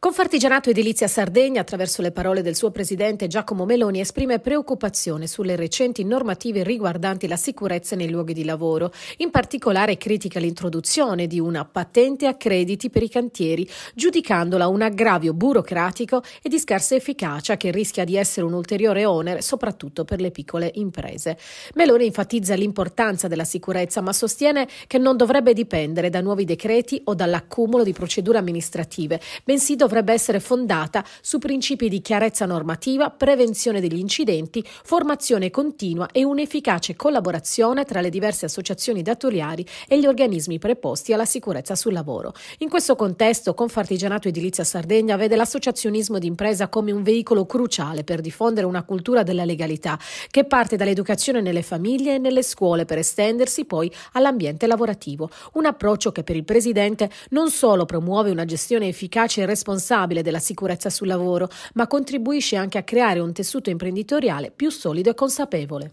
Confartigianato Edilizia Sardegna, attraverso le parole del suo presidente Giacomo Meloni, esprime preoccupazione sulle recenti normative riguardanti la sicurezza nei luoghi di lavoro. In particolare critica l'introduzione di una patente a crediti per i cantieri, giudicandola un aggravio burocratico e di scarsa efficacia che rischia di essere un ulteriore onere soprattutto per le piccole imprese. Meloni enfatizza l'importanza della sicurezza, ma sostiene che non dovrebbe dipendere da nuovi decreti o dall'accumulo di procedure amministrative, bensì dovrebbe dovrebbe essere fondata su principi di chiarezza normativa, prevenzione degli incidenti, formazione continua e un'efficace collaborazione tra le diverse associazioni datoriali e gli organismi preposti alla sicurezza sul lavoro. In questo contesto, Confartigianato Edilizia Sardegna vede l'associazionismo d'impresa come un veicolo cruciale per diffondere una cultura della legalità che parte dall'educazione nelle famiglie e nelle scuole per estendersi poi all'ambiente lavorativo. Un approccio che per il Presidente non solo promuove una gestione efficace e responsabile, responsabile della sicurezza sul lavoro, ma contribuisce anche a creare un tessuto imprenditoriale più solido e consapevole.